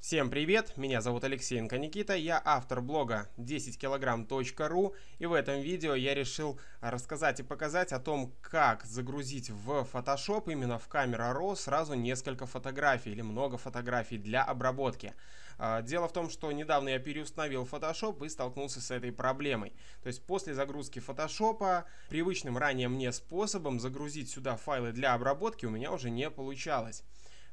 Всем привет, меня зовут Алексей Никита, я автор блога 10kg.ru и в этом видео я решил рассказать и показать о том, как загрузить в Photoshop, именно в Camera Raw, сразу несколько фотографий или много фотографий для обработки. А, дело в том, что недавно я переустановил Photoshop и столкнулся с этой проблемой. То есть после загрузки Photoshop привычным ранее мне способом загрузить сюда файлы для обработки у меня уже не получалось.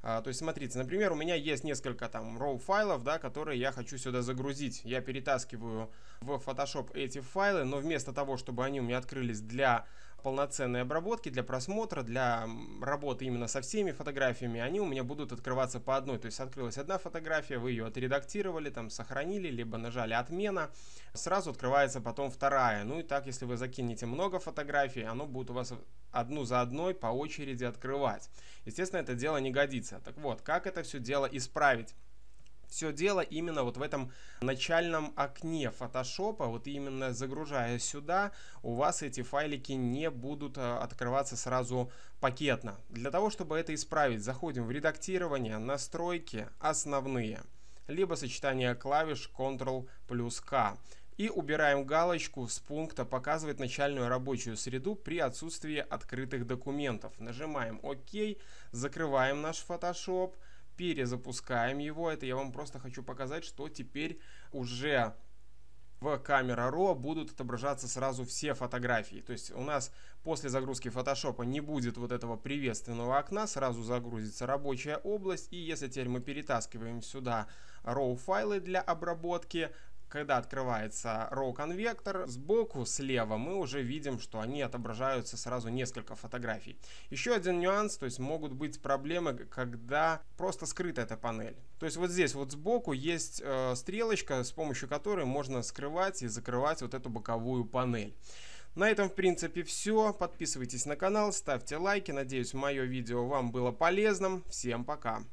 А, то есть, смотрите, например, у меня есть несколько там RAW файлов, да, которые я хочу сюда загрузить. Я перетаскиваю в Photoshop эти файлы, но вместо того, чтобы они у меня открылись для полноценной обработки, для просмотра, для работы именно со всеми фотографиями, они у меня будут открываться по одной. То есть открылась одна фотография, вы ее отредактировали, там сохранили, либо нажали «Отмена», сразу открывается потом вторая. Ну и так, если вы закинете много фотографий, оно будет у вас одну за одной по очереди открывать. Естественно, это дело не годится. Так вот, как это все дело исправить? Все дело именно вот в этом начальном окне Фотошопа, вот именно загружая сюда, у вас эти файлики не будут э, открываться сразу пакетно. Для того, чтобы это исправить, заходим в редактирование, настройки, основные, либо сочетание клавиш Ctrl плюс K. И убираем галочку с пункта «Показывает начальную рабочую среду при отсутствии открытых документов». Нажимаем «Ок», закрываем наш Photoshop – перезапускаем его. Это я вам просто хочу показать, что теперь уже в камера RAW будут отображаться сразу все фотографии. То есть у нас после загрузки Photoshop не будет вот этого приветственного окна, сразу загрузится рабочая область. И если теперь мы перетаскиваем сюда RAW файлы для обработки, когда открывается Row конвектор, сбоку слева мы уже видим, что они отображаются сразу несколько фотографий. Еще один нюанс, то есть могут быть проблемы, когда просто скрыта эта панель. То есть вот здесь вот сбоку есть э, стрелочка, с помощью которой можно скрывать и закрывать вот эту боковую панель. На этом, в принципе, все. Подписывайтесь на канал, ставьте лайки. Надеюсь, мое видео вам было полезным. Всем пока!